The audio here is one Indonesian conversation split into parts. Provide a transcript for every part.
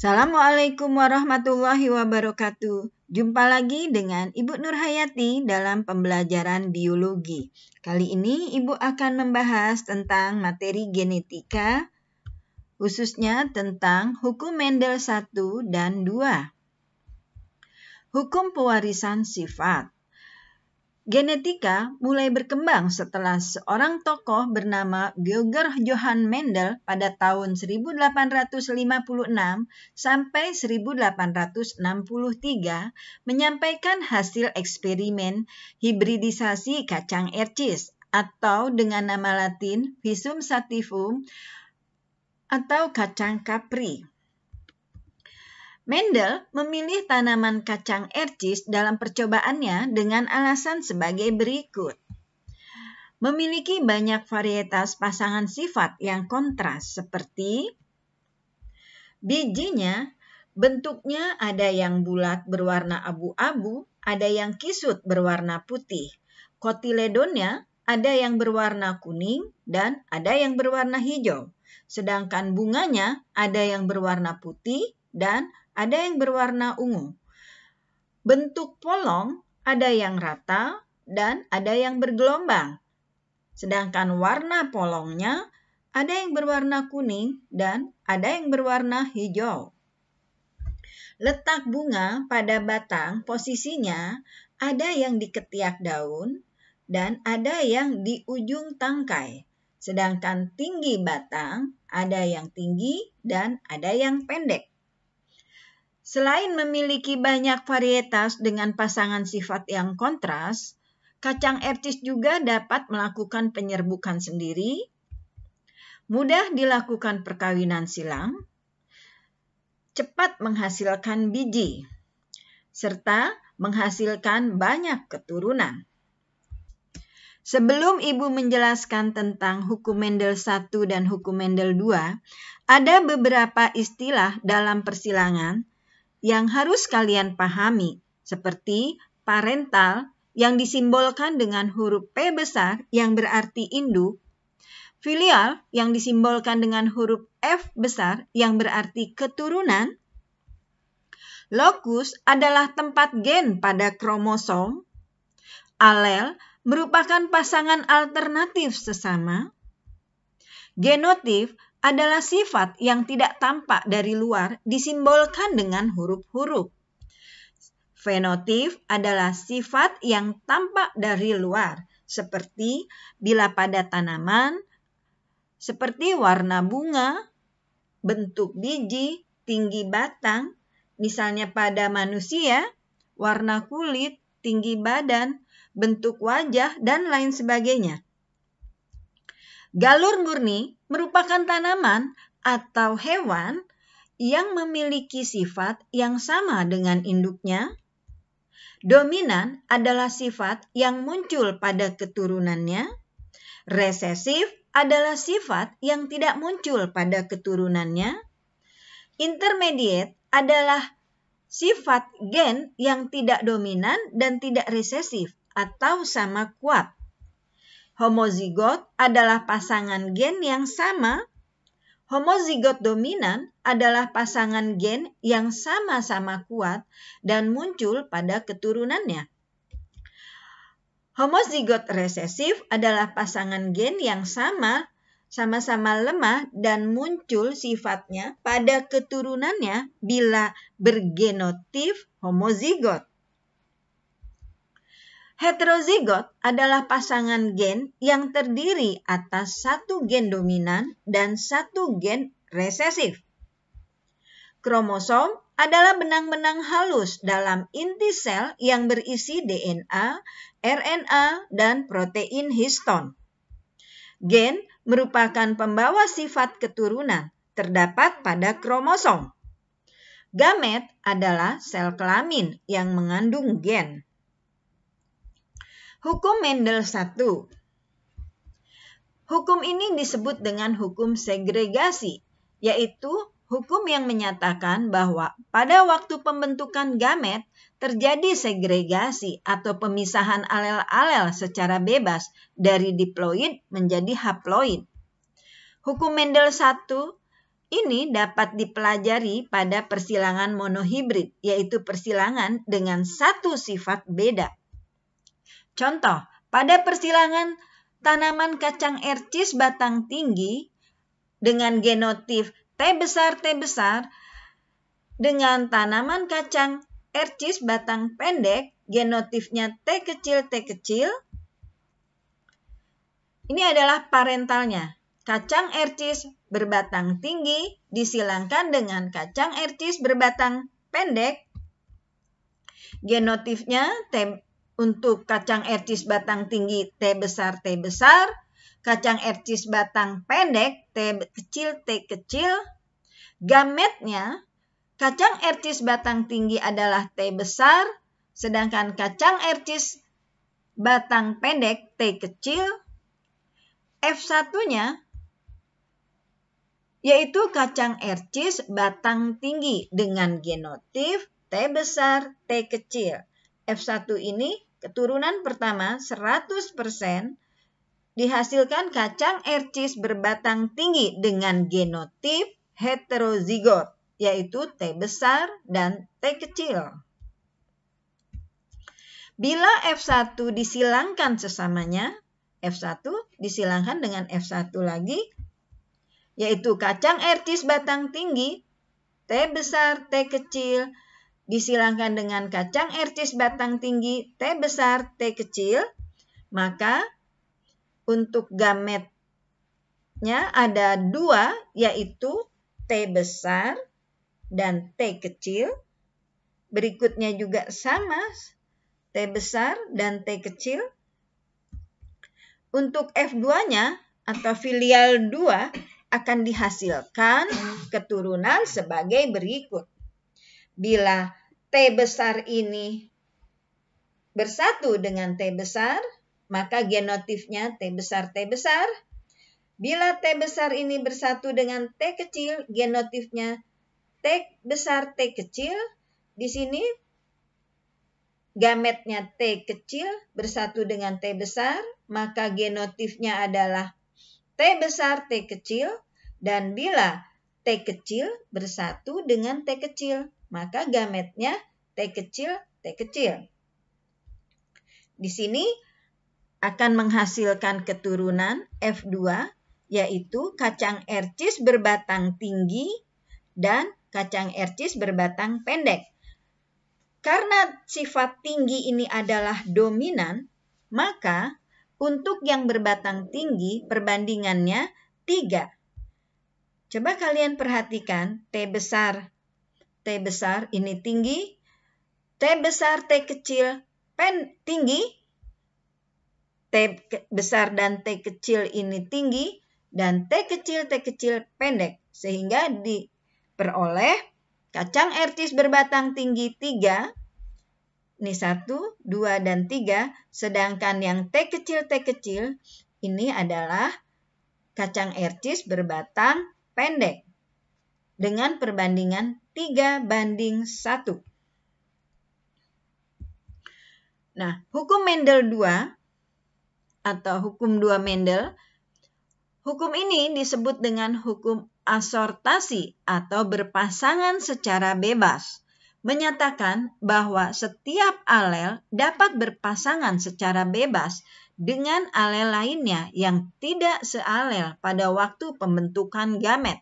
Assalamualaikum warahmatullahi wabarakatuh. Jumpa lagi dengan Ibu Nurhayati dalam pembelajaran biologi. Kali ini Ibu akan membahas tentang materi genetika, khususnya tentang hukum Mendel 1 dan 2. Hukum pewarisan sifat. Genetika mulai berkembang setelah seorang tokoh bernama Gregor Johann Mendel pada tahun 1856 sampai 1863 menyampaikan hasil eksperimen hibridisasi kacang ercis atau dengan nama latin Visum sativum atau kacang kapri Mendel memilih tanaman kacang ercis dalam percobaannya dengan alasan sebagai berikut. Memiliki banyak varietas pasangan sifat yang kontras seperti bijinya bentuknya ada yang bulat berwarna abu-abu, ada yang kisut berwarna putih. Kotiledonnya ada yang berwarna kuning dan ada yang berwarna hijau. Sedangkan bunganya ada yang berwarna putih dan ada yang berwarna ungu. Bentuk polong ada yang rata dan ada yang bergelombang. Sedangkan warna polongnya ada yang berwarna kuning dan ada yang berwarna hijau. Letak bunga pada batang posisinya ada yang di ketiak daun dan ada yang di ujung tangkai. Sedangkan tinggi batang ada yang tinggi dan ada yang pendek. Selain memiliki banyak varietas dengan pasangan sifat yang kontras, kacang ercis juga dapat melakukan penyerbukan sendiri, mudah dilakukan perkawinan silang, cepat menghasilkan biji, serta menghasilkan banyak keturunan. Sebelum Ibu menjelaskan tentang hukum Mendel 1 dan hukum Mendel 2, ada beberapa istilah dalam persilangan yang harus kalian pahami, seperti parental yang disimbolkan dengan huruf P besar yang berarti induk, filial yang disimbolkan dengan huruf F besar yang berarti keturunan, lokus adalah tempat gen pada kromosom, alel merupakan pasangan alternatif sesama, genotif adalah sifat yang tidak tampak dari luar disimbolkan dengan huruf-huruf. Venotif adalah sifat yang tampak dari luar, seperti bila pada tanaman, seperti warna bunga, bentuk biji, tinggi batang, misalnya pada manusia, warna kulit, tinggi badan, bentuk wajah, dan lain sebagainya. Galur murni merupakan tanaman atau hewan yang memiliki sifat yang sama dengan induknya. Dominan adalah sifat yang muncul pada keturunannya. Resesif adalah sifat yang tidak muncul pada keturunannya. Intermediate adalah sifat gen yang tidak dominan dan tidak resesif atau sama kuat homozigot adalah pasangan gen yang sama. Homozigot dominan adalah pasangan gen yang sama-sama kuat dan muncul pada keturunannya. Homozigot resesif adalah pasangan gen yang sama sama-sama lemah dan muncul sifatnya pada keturunannya bila bergenotif homozigot. Heterozigot adalah pasangan gen yang terdiri atas satu gen dominan dan satu gen resesif. Kromosom adalah benang-benang halus dalam inti sel yang berisi DNA, RNA, dan protein histon. Gen merupakan pembawa sifat keturunan, terdapat pada kromosom. Gamet adalah sel kelamin yang mengandung gen. Hukum Mendel 1. Hukum ini disebut dengan hukum segregasi, yaitu hukum yang menyatakan bahwa pada waktu pembentukan gamet terjadi segregasi atau pemisahan alel-alel secara bebas dari diploid menjadi haploid. Hukum Mendel 1 ini dapat dipelajari pada persilangan monohibrid, yaitu persilangan dengan satu sifat beda. Contoh, pada persilangan tanaman kacang ercis batang tinggi dengan genotif T besar T besar dengan tanaman kacang ercis batang pendek genotifnya T kecil T kecil. Ini adalah parentalnya. Kacang ercis berbatang tinggi disilangkan dengan kacang ercis berbatang pendek. Genotifnya T untuk kacang ercis batang tinggi T besar T besar, kacang ercis batang pendek T kecil T kecil. Gametnya, kacang ercis batang tinggi adalah T besar, sedangkan kacang ercis batang pendek T kecil. F1-nya yaitu kacang ercis batang tinggi dengan genotif T besar, T kecil. F1 ini Keturunan pertama 100% dihasilkan kacang ercis berbatang tinggi dengan genotip heterozigot, yaitu T besar dan T kecil. Bila F1 disilangkan sesamanya, F1 disilangkan dengan F1 lagi, yaitu kacang ercis batang tinggi, T besar, T kecil, disilangkan dengan kacang ercis batang tinggi, T besar, T kecil, maka untuk gametnya ada dua, yaitu T besar dan T kecil. Berikutnya juga sama, T besar dan T kecil. Untuk F2-nya atau filial 2 akan dihasilkan keturunan sebagai berikut. Bila T besar ini bersatu dengan T besar, maka genotifnya T besar T besar. Bila T besar ini bersatu dengan T kecil, genotifnya T besar T kecil. Di sini gametnya T kecil bersatu dengan T besar, maka genotifnya adalah T besar T kecil. Dan bila T kecil bersatu dengan T kecil, maka gametnya T kecil, T kecil. Di sini akan menghasilkan keturunan F2 yaitu kacang ercis berbatang tinggi dan kacang ercis berbatang pendek. Karena sifat tinggi ini adalah dominan, maka untuk yang berbatang tinggi perbandingannya 3. Coba kalian perhatikan T besar T besar ini tinggi, T besar, T kecil, pen tinggi, T besar dan T kecil ini tinggi, dan T kecil, T kecil pendek. Sehingga diperoleh kacang ertis berbatang tinggi 3, ini 1, 2, dan 3, sedangkan yang T kecil, T kecil ini adalah kacang ertis berbatang pendek dengan perbandingan 3 banding 1. Nah, hukum Mendel 2 atau hukum 2 Mendel, hukum ini disebut dengan hukum asortasi atau berpasangan secara bebas, menyatakan bahwa setiap alel dapat berpasangan secara bebas dengan alel lainnya yang tidak sealel pada waktu pembentukan gamet.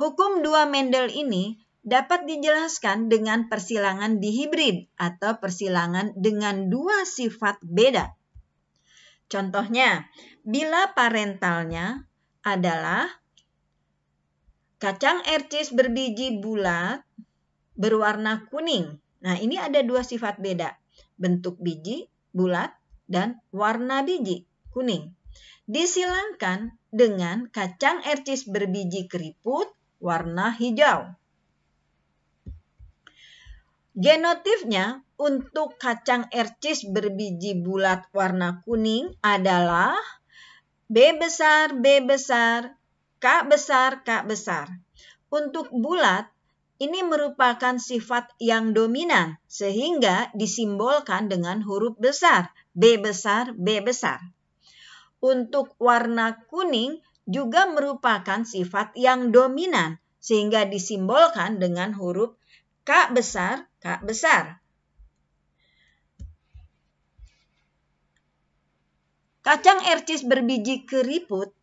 Hukum dua Mendel ini dapat dijelaskan dengan persilangan dihibrid atau persilangan dengan dua sifat beda. Contohnya, bila parentalnya adalah kacang ercis berbiji bulat berwarna kuning. Nah, ini ada dua sifat beda, bentuk biji bulat dan warna biji kuning. Disilangkan dengan kacang ercis berbiji keriput warna hijau. Genotifnya untuk kacang ercis berbiji bulat warna kuning adalah B besar, B besar, K besar, K besar. Untuk bulat, ini merupakan sifat yang dominan sehingga disimbolkan dengan huruf besar B besar B besar. Untuk warna kuning juga merupakan sifat yang dominan sehingga disimbolkan dengan huruf K besar, K besar. Kacang ercis berbiji keriput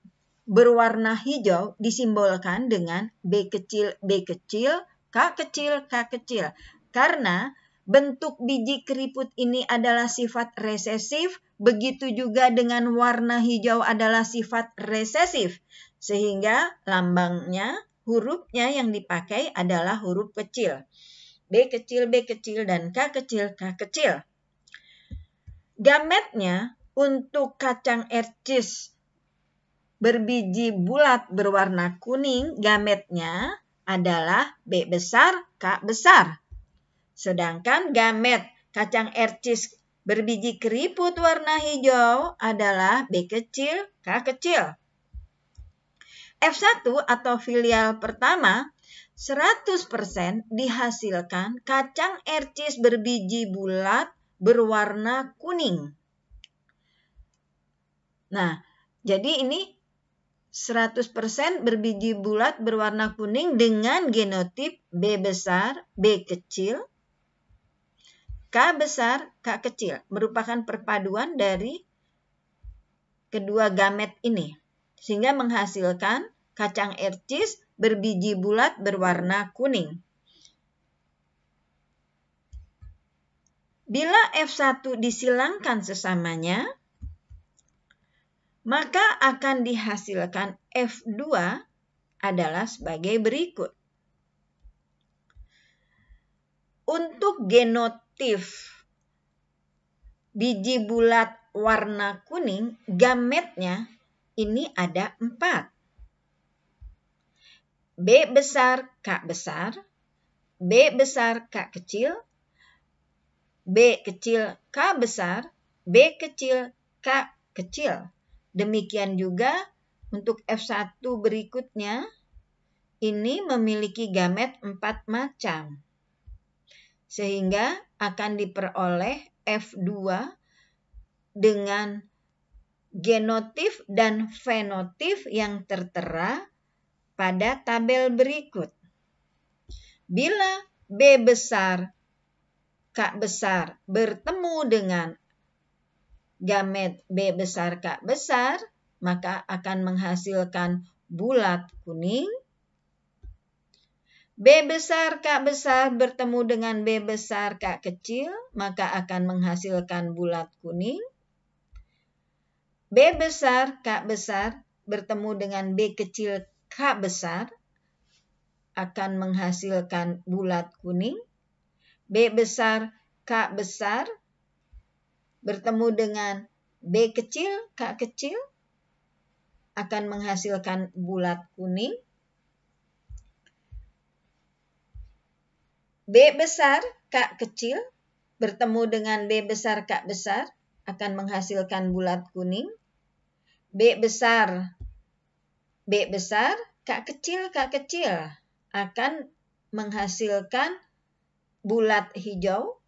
berwarna hijau disimbolkan dengan B kecil, B kecil, K kecil, K kecil. Karena Bentuk biji keriput ini adalah sifat resesif, begitu juga dengan warna hijau adalah sifat resesif. Sehingga lambangnya, hurufnya yang dipakai adalah huruf kecil. B kecil, B kecil, dan K kecil, K kecil. Gametnya untuk kacang ercis berbiji bulat berwarna kuning, gametnya adalah B besar, K besar. Sedangkan gamet kacang ercis berbiji keriput warna hijau adalah B kecil, K kecil. F1 atau filial pertama 100% dihasilkan kacang ercis berbiji bulat berwarna kuning. Nah, jadi ini 100% berbiji bulat berwarna kuning dengan genotip B besar, B kecil, K besar, K kecil merupakan perpaduan dari kedua gamet ini. Sehingga menghasilkan kacang ercis berbiji bulat berwarna kuning. Bila F1 disilangkan sesamanya, maka akan dihasilkan F2 adalah sebagai berikut. Untuk genot aktif. Biji bulat warna kuning, gametnya ini ada empat. B besar, K besar, B besar, K kecil, B kecil, K besar, B kecil, K kecil. Demikian juga untuk F1 berikutnya, ini memiliki gamet empat macam sehingga akan diperoleh F2 dengan genotif dan fenotif yang tertera pada tabel berikut. Bila B besar, K besar bertemu dengan gamet B besar K besar, maka akan menghasilkan bulat kuning. B besar K besar bertemu dengan B besar K kecil, maka akan menghasilkan bulat kuning. B besar K besar bertemu dengan B kecil K besar akan menghasilkan bulat kuning. B besar K besar bertemu dengan B kecil K kecil akan menghasilkan bulat kuning. B besar K kecil bertemu dengan B besar K besar akan menghasilkan bulat kuning. B besar B besar K kecil K kecil akan menghasilkan bulat hijau.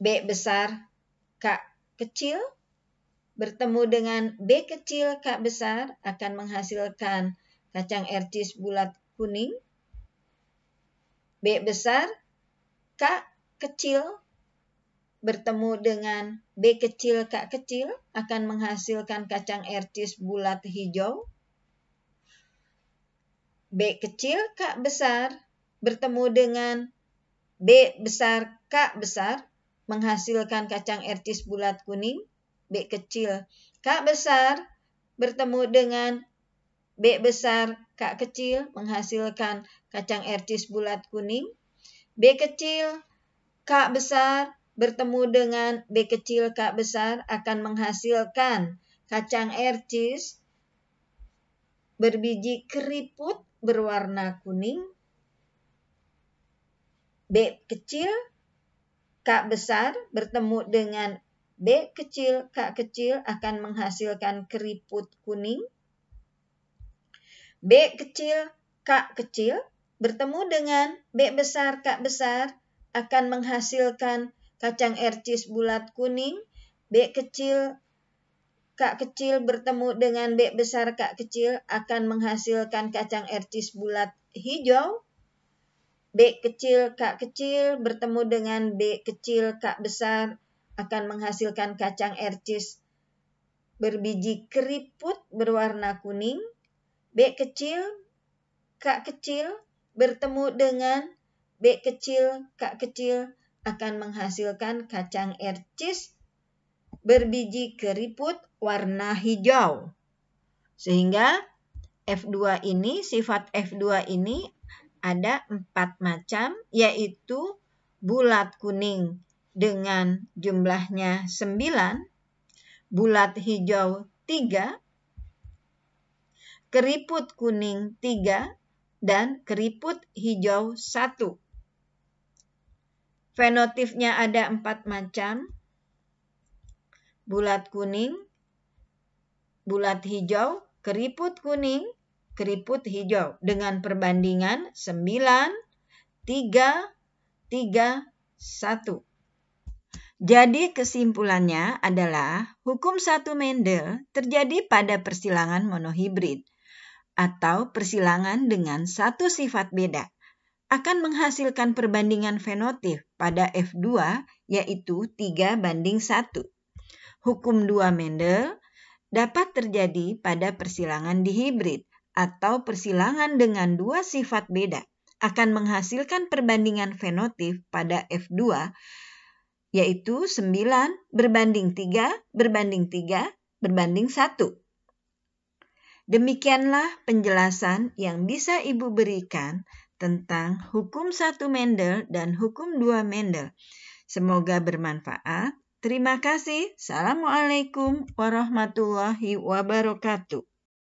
B besar K kecil bertemu dengan B kecil K besar akan menghasilkan kacang ercis bulat kuning. B besar, K kecil bertemu dengan B kecil K kecil akan menghasilkan kacang ercis bulat hijau. B kecil K besar bertemu dengan B besar K besar menghasilkan kacang ercis bulat kuning. B kecil K besar bertemu dengan B besar K kecil menghasilkan kacang ercis bulat kuning. B kecil, K besar bertemu dengan B kecil K besar akan menghasilkan kacang ercis berbiji keriput berwarna kuning. B kecil K besar bertemu dengan B kecil, K kecil akan menghasilkan keriput kuning. B kecil, K kecil bertemu dengan B besar kak besar akan menghasilkan kacang ercis bulat kuning, B kecil kak kecil bertemu dengan B besar kak kecil akan menghasilkan kacang ercis bulat hijau. B kecil kak kecil bertemu dengan B kecil kak besar akan menghasilkan kacang ercis berbiji keriput berwarna kuning. B kecil kak kecil bertemu dengan B kecil, K kecil akan menghasilkan kacang ercis berbiji keriput warna hijau. Sehingga F2 ini, sifat F2 ini ada empat macam, yaitu bulat kuning dengan jumlahnya 9, bulat hijau 3, keriput kuning 3, dan keriput hijau satu. Fenotifnya ada empat macam, bulat kuning, bulat hijau, keriput kuning, keriput hijau dengan perbandingan 9, 3, 3, 1. Jadi kesimpulannya adalah hukum satu Mendel terjadi pada persilangan monohibrid atau persilangan dengan satu sifat beda akan menghasilkan perbandingan fenotif pada F2 yaitu 3 banding 1. Hukum 2 Mendel dapat terjadi pada persilangan dihibrid atau persilangan dengan dua sifat beda akan menghasilkan perbandingan fenotif pada F2 yaitu 9 berbanding 3 berbanding 3 berbanding 1. Demikianlah penjelasan yang bisa Ibu berikan tentang hukum satu Mendel dan hukum dua Mendel. Semoga bermanfaat. Terima kasih. Assalamualaikum warahmatullahi wabarakatuh.